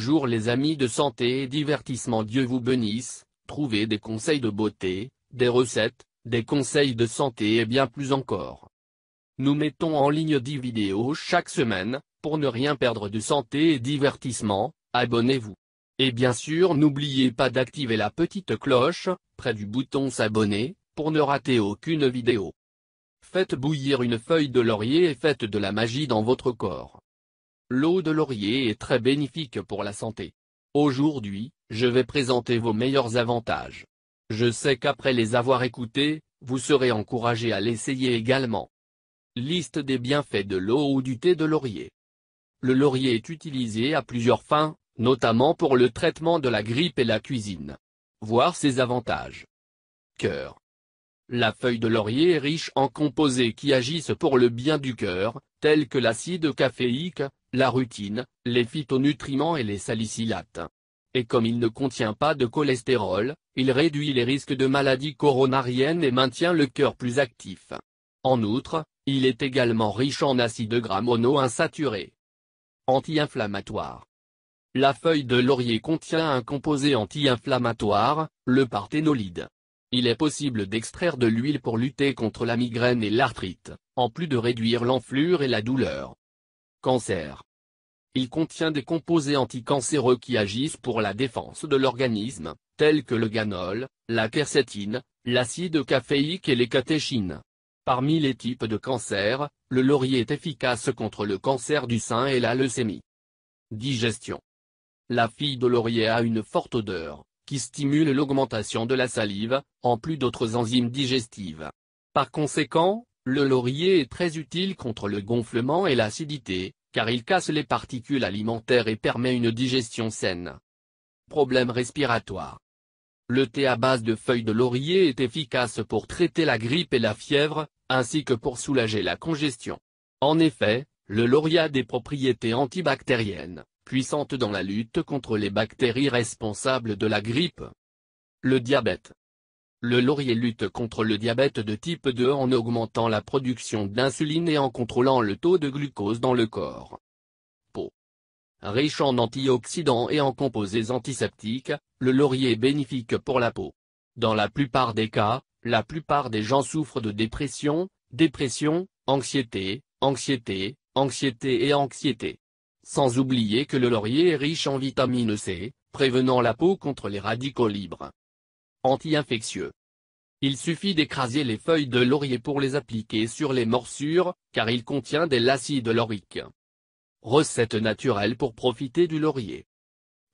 Bonjour les amis de santé et divertissement Dieu vous bénisse, trouvez des conseils de beauté, des recettes, des conseils de santé et bien plus encore. Nous mettons en ligne 10 vidéos chaque semaine, pour ne rien perdre de santé et divertissement, abonnez-vous. Et bien sûr n'oubliez pas d'activer la petite cloche, près du bouton s'abonner, pour ne rater aucune vidéo. Faites bouillir une feuille de laurier et faites de la magie dans votre corps. L'eau de laurier est très bénéfique pour la santé. Aujourd'hui, je vais présenter vos meilleurs avantages. Je sais qu'après les avoir écoutés, vous serez encouragé à l'essayer également. Liste des bienfaits de l'eau ou du thé de laurier. Le laurier est utilisé à plusieurs fins, notamment pour le traitement de la grippe et la cuisine. Voir ses avantages. Cœur. La feuille de laurier est riche en composés qui agissent pour le bien du cœur, tels que l'acide caféique, la routine, les phytonutriments et les salicylates. Et comme il ne contient pas de cholestérol, il réduit les risques de maladies coronariennes et maintient le cœur plus actif. En outre, il est également riche en acides gras monoinsaturés. Anti-inflammatoire. La feuille de laurier contient un composé anti-inflammatoire, le parthénolide. Il est possible d'extraire de l'huile pour lutter contre la migraine et l'arthrite, en plus de réduire l'enflure et la douleur. Cancer. Il contient des composés anticancéreux qui agissent pour la défense de l'organisme, tels que le ganol, la quercétine, l'acide caféique et les catéchines. Parmi les types de cancers, le laurier est efficace contre le cancer du sein et la leucémie. Digestion. La fille de laurier a une forte odeur, qui stimule l'augmentation de la salive, en plus d'autres enzymes digestives. Par conséquent, le laurier est très utile contre le gonflement et l'acidité, car il casse les particules alimentaires et permet une digestion saine. Problème respiratoire. Le thé à base de feuilles de laurier est efficace pour traiter la grippe et la fièvre, ainsi que pour soulager la congestion. En effet, le laurier a des propriétés antibactériennes, puissantes dans la lutte contre les bactéries responsables de la grippe. Le diabète. Le laurier lutte contre le diabète de type 2 en augmentant la production d'insuline et en contrôlant le taux de glucose dans le corps. Peau. Riche en antioxydants et en composés antiseptiques, le laurier est bénéfique pour la peau. Dans la plupart des cas, la plupart des gens souffrent de dépression, dépression, anxiété, anxiété, anxiété et anxiété. Sans oublier que le laurier est riche en vitamine C, prévenant la peau contre les radicaux libres anti-infectieux. Il suffit d'écraser les feuilles de laurier pour les appliquer sur les morsures, car il contient des l'acide laurique. Recette naturelle pour profiter du laurier.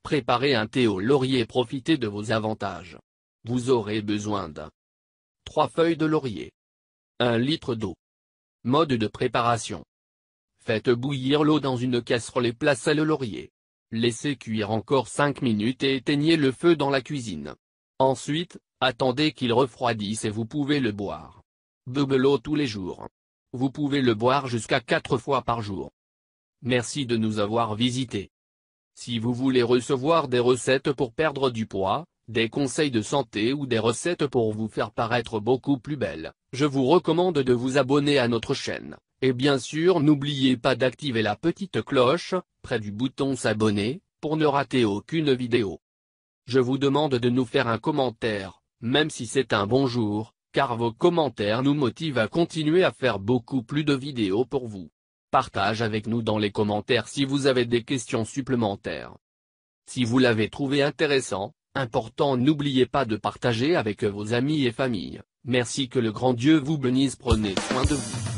Préparez un thé au laurier et profitez de vos avantages. Vous aurez besoin de 3 feuilles de laurier. 1 litre d'eau. Mode de préparation. Faites bouillir l'eau dans une casserole et placez le laurier. Laissez cuire encore 5 minutes et éteignez le feu dans la cuisine. Ensuite, attendez qu'il refroidisse et vous pouvez le boire. l'eau tous les jours. Vous pouvez le boire jusqu'à 4 fois par jour. Merci de nous avoir visités. Si vous voulez recevoir des recettes pour perdre du poids, des conseils de santé ou des recettes pour vous faire paraître beaucoup plus belle, je vous recommande de vous abonner à notre chaîne, et bien sûr n'oubliez pas d'activer la petite cloche, près du bouton s'abonner, pour ne rater aucune vidéo je vous demande de nous faire un commentaire, même si c'est un bonjour, car vos commentaires nous motivent à continuer à faire beaucoup plus de vidéos pour vous. Partage avec nous dans les commentaires si vous avez des questions supplémentaires. Si vous l'avez trouvé intéressant, important n'oubliez pas de partager avec vos amis et familles. Merci que le grand Dieu vous bénisse prenez soin de vous.